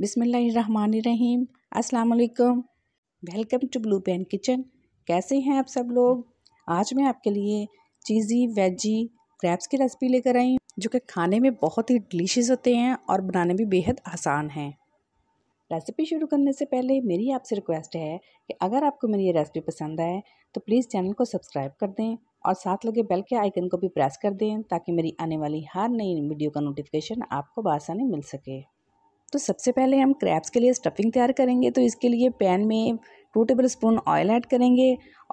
बिसमीम असलकम welcome to blue pen kitchen कैसे हैं आप सब लोग आज मैं आपके लिए चीज़ी वेजी क्रैप्स की रेसिपी लेकर आई हूँ जो कि खाने में बहुत ही डिलीशियस होते हैं और बनाने भी बेहद आसान हैं रेसिपी शुरू करने से पहले मेरी आपसे रिक्वेस्ट है कि अगर आपको मेरी ये रेसिपी पसंद आए तो प्लीज़ चैनल को सब्सक्राइब कर दें और साथ लगे बेल के आइकन को भी प्रेस कर दें ताकि मेरी आने वाली हर नई वीडियो का नोटिफिकेशन आपको बासानी मिल सके तो सबसे पहले हम क्रैप्स के लिए स्टफिंग तैयार करेंगे तो इसके लिए पैन में two tablespoon oil add करेंगे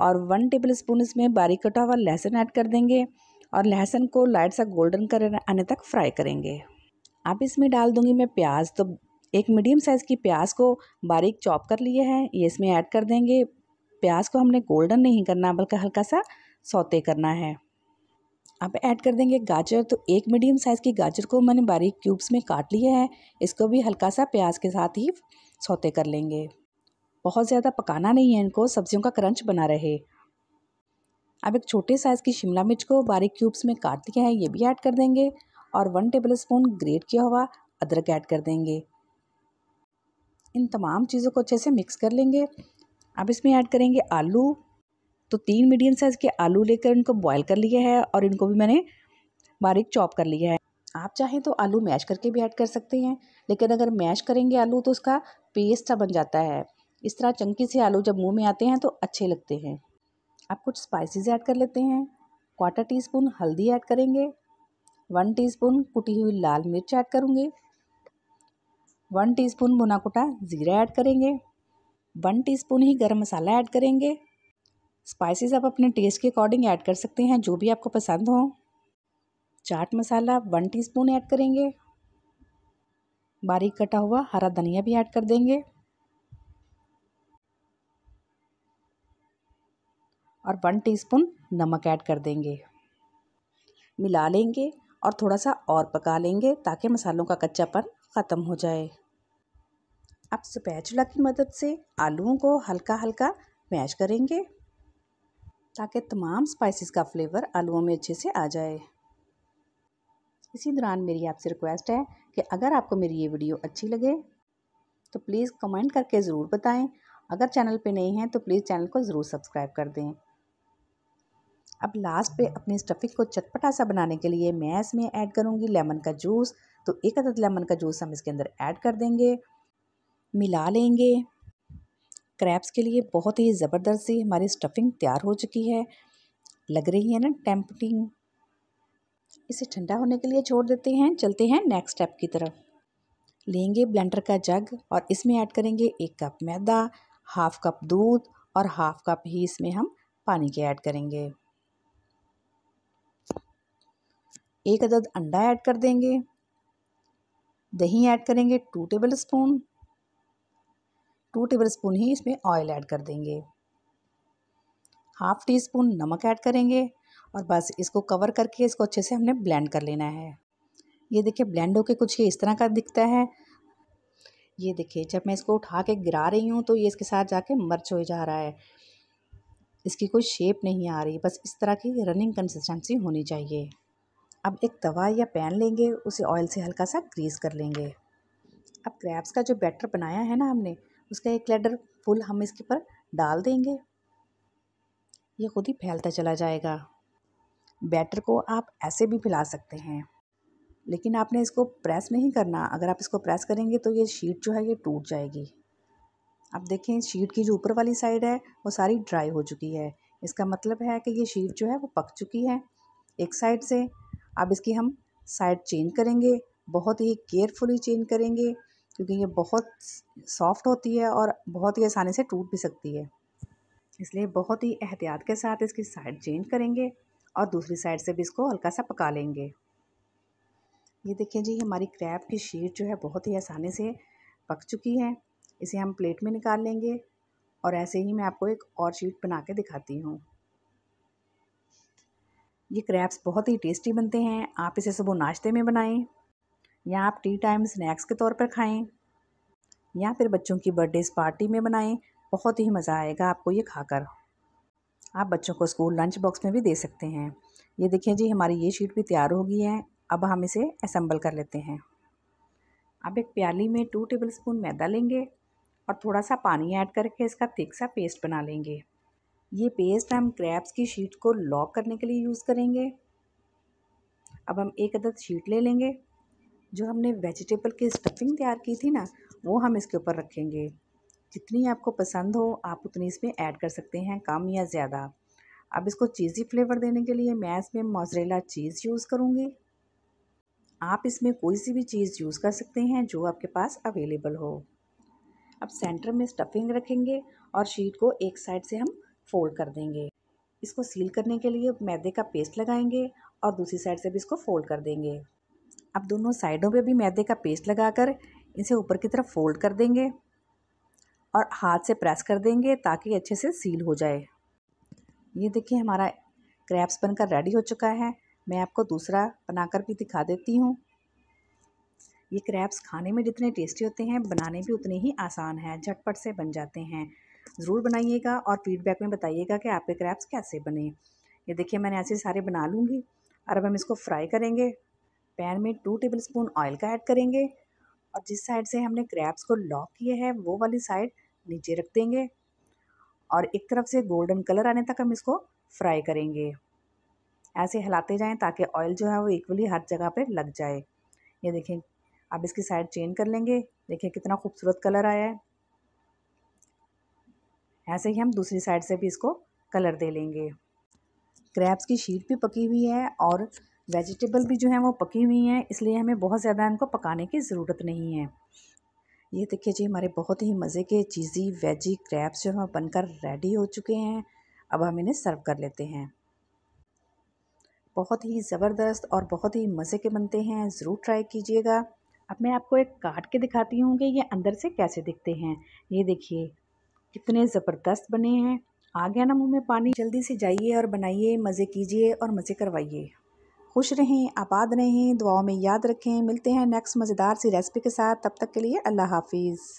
और वन टेबल स्पून इसमें बारीक कटा हुआ लहसुन ऐड कर देंगे और लहसुन को लाइट सा गोल्डन कलर आने तक फ्राई करेंगे आप इसमें डाल दूंगी मैं प्याज तो एक मीडियम साइज़ की प्याज को बारीक चॉप कर लिए हैं ये इसमें ऐड कर देंगे प्याज को हमने गोल्डन नहीं करना बल्कि हल्का सा सौते करना है अब ऐड कर देंगे गाजर तो एक मीडियम साइज़ की गाजर को मैंने बारीक क्यूब्स में काट लिया है इसको भी हल्का सा प्याज के साथ ही सौते कर लेंगे बहुत ज़्यादा पकाना नहीं है इनको सब्जियों का क्रंच बना रहे अब एक छोटे साइज़ की शिमला मिर्च को बारीक क्यूब्स में काट दिया है ये भी ऐड कर देंगे और वन टेबल स्पून ग्रेट किया हुआ अदरक ऐड कर देंगे इन तमाम चीज़ों को अच्छे से मिक्स कर लेंगे अब इसमें ऐड करेंगे आलू तो तीन मीडियम साइज़ के आलू लेकर इनको बॉयल कर लिया है और इनको भी मैंने बारीक चॉप कर लिया है आप चाहें तो आलू मैश करके भी ऐड कर सकते हैं लेकिन अगर मैश करेंगे आलू तो उसका पेस्ट सा बन जाता है इस तरह चंकी से आलू जब मुंह में आते हैं तो अच्छे लगते हैं आप कुछ स्पाइसेस ऐड कर लेते हैं क्वार्टर टी स्पून हल्दी ऐड करेंगे वन टीस्पून कुटी हुई लाल मिर्च ऐड करूँगी वन टीस्पून भुना कुटा ज़ीरा ऐड करेंगे वन टीस्पून ही गरम मसाला ऐड करेंगे स्पाइसेस आप अपने टेस्ट के अकॉर्डिंग ऐड कर सकते हैं जो भी आपको पसंद हो chaat masala one teaspoon add करेंगे बारीक कटा हुआ हरा धनिया भी ऐड कर देंगे और वन टीस्पून नमक ऐड कर देंगे मिला लेंगे और थोड़ा सा और पका लेंगे ताकि मसालों का कच्चापन ख़त्म हो जाए अब स्पैचुला की मदद से आलूओं को हल्का हल्का मैश करेंगे ताकि तमाम स्पाइसेस का फ्लेवर आलुओं में अच्छे से आ जाए इसी दौरान मेरी आपसे रिक्वेस्ट है कि अगर आपको मेरी ये वीडियो अच्छी लगे तो प्लीज़ कमेंट करके ज़रूर बताएं अगर चैनल पे नए हैं तो प्लीज़ चैनल को ज़रूर सब्सक्राइब कर दें अब लास्ट पे अपनी स्टफिंग को चटपटा सा बनाने के लिए मैं इसमें ऐड करूँगी लेमन का जूस तो एक अदद लेमन का जूस हम इसके अंदर ऐड कर देंगे मिला लेंगे क्रैप्स के लिए बहुत ही ज़बरदस्त सी हमारी स्टफिंग तैयार हो चुकी है लग रही है ना टेम्पटिंग इसे ठंडा होने के लिए छोड़ देते हैं चलते हैं नेक्स्ट स्टेप की तरफ लेंगे ब्लेंडर का जग और इसमें ऐड करेंगे एक कप मैदा हाफ कप दूध और हाफ कप ही इसमें हम पानी के ऐड करेंगे एक अदद अंडा ऐड कर देंगे दही ऐड करेंगे two tablespoon two tablespoon ही इसमें ऑयल ऐड कर देंगे हाफ़ टी स्पून नमक ऐड करेंगे और बस इसको कवर करके इसको अच्छे से हमने ब्लेंड कर लेना है ये देखिए ब्लेंड होके कुछ ये इस तरह का दिखता है ये देखिए जब मैं इसको उठा के गिरा रही हूँ तो ये इसके साथ जाके मर्च हो जा रहा है इसकी कोई शेप नहीं आ रही बस इस तरह की रनिंग कंसिस्टेंसी होनी चाहिए अब एक तवा या पैन लेंगे उसे ऑयल से हल्का सा ग्रीस कर लेंगे अब क्रैप्स का जो बैटर बनाया है ना हमने उसका एक लेडर फुल हम इसके ऊपर डाल देंगे ये खुद ही फैलता चला जाएगा बैटर को आप ऐसे भी फैला सकते हैं लेकिन आपने इसको प्रेस नहीं करना अगर आप इसको प्रेस करेंगे तो ये शीट जो है ये टूट जाएगी आप देखें शीट की जो ऊपर वाली साइड है वो सारी ड्राई हो चुकी है इसका मतलब है कि ये शीट जो है वो पक चुकी है एक साइड से अब इसकी हम साइड चेंज करेंगे बहुत ही केयरफुली चेंज करेंगे क्योंकि ये बहुत सॉफ़्ट होती है और बहुत ही आसानी से टूट भी सकती है इसलिए बहुत ही एहतियात के साथ इसकी साइड चेंज करेंगे और दूसरी साइड से भी इसको हल्का सा पका लेंगे ये देखिए जी हमारी क्रैप की शीट जो है बहुत ही आसानी से पक चुकी है इसे हम प्लेट में निकाल लेंगे और ऐसे ही मैं आपको एक और शीट बना के दिखाती हूँ ये क्रैप्स बहुत ही टेस्टी बनते हैं आप इसे सुबह नाश्ते में बनाएं या आप टी टाइम स्नैक्स के तौर पर खाएं या फिर बच्चों की बर्थडे पार्टी में बनाएं बहुत ही मज़ा आएगा आपको ये खाकर आप बच्चों को स्कूल लंच बॉक्स में भी दे सकते हैं ये देखिए जी हमारी ये शीट भी तैयार हो गई है अब हम इसे असम्बल कर लेते हैं अब एक प्याली में टू टेबल स्पून मैदा लेंगे और थोड़ा सा पानी ऐड करके इसका थिक सा पेस्ट बना लेंगे ये पेस्ट हम क्रैप्स की शीट को लॉक करने के लिए यूज़ करेंगे अब हम एक अदद शीट ले लेंगे जो हमने वेजिटेबल की स्टफिंग तैयार की थी ना वो हम इसके ऊपर रखेंगे जितनी आपको पसंद हो आप उतनी इसमें ऐड कर सकते हैं कम या ज़्यादा अब इसको चीज़ी फ्लेवर देने के लिए मैं इसमें मोजरेला चीज़ यूज़ करूँगी आप इसमें कोई सी भी चीज़ यूज़ कर सकते हैं जो आपके पास अवेलेबल हो अब सेंटर में स्टफिंग रखेंगे और शीट को एक साइड से हम फोल्ड कर देंगे इसको सील करने के लिए मैदे का पेस्ट लगाएंगे और दूसरी साइड से भी इसको फोल्ड कर देंगे अब दोनों साइडों पे भी मैदे का पेस्ट लगाकर इसे ऊपर की तरफ फोल्ड कर देंगे और हाथ से प्रेस कर देंगे ताकि अच्छे से सील हो जाए ये देखिए हमारा क्रैप्स बनकर रेडी हो चुका है मैं आपको दूसरा बनाकर भी दिखा देती हूँ ये क्रैप्स खाने में जितने टेस्टी होते हैं बनाने भी उतने ही आसान हैं झटपट से बन जाते हैं ज़रूर बनाइएगा और फीडबैक में बताइएगा कि आपके क्रैप्स कैसे बने ये देखिए मैंने ऐसे सारे बना लूँगी और अब हम इसको फ्राई करेंगे पैन में टू टेबल स्पून ऑयल का ऐड करेंगे और जिस साइड से हमने क्रैप्स को लॉक किया है वो वाली साइड नीचे रख देंगे और एक तरफ से गोल्डन कलर आने तक हम इसको फ्राई करेंगे ऐसे हिलाते जाएं ताकि ऑयल जो है वो इक्वली हर जगह पे लग जाए ये देखें अब इसकी साइड चेंज कर लेंगे देखिए कितना खूबसूरत कलर आया है ऐसे ही हम दूसरी साइड से भी इसको कलर दे लेंगे क्रैप्स की शीट भी पकी हुई है और वेजिटेबल भी जो है वो पकी हुई हैं इसलिए हमें बहुत ज़्यादा इनको पकाने की ज़रूरत नहीं है ये देखिए जी हमारे बहुत ही मज़े के चीज़ी वेजी क्रैप्स जो हैं बनकर रेडी हो चुके हैं अब हम इन्हें सर्व कर लेते हैं बहुत ही ज़बरदस्त और बहुत ही मज़े के बनते हैं ज़रूर ट्राई कीजिएगा अब मैं आपको एक काट के दिखाती हूँ कि ये अंदर से कैसे दिखते हैं ये देखिए कितने ज़बरदस्त बने हैं आ गया ना मुँह में पानी जल्दी से जाइए और बनाइए मज़े कीजिए और मज़े करवाइए खुश रहें आबाद रहें दुआओं में याद रखें मिलते हैं नेक्स्ट मज़ेदार सी रेसिपी के साथ तब तक के लिए अल्लाह हाफिज़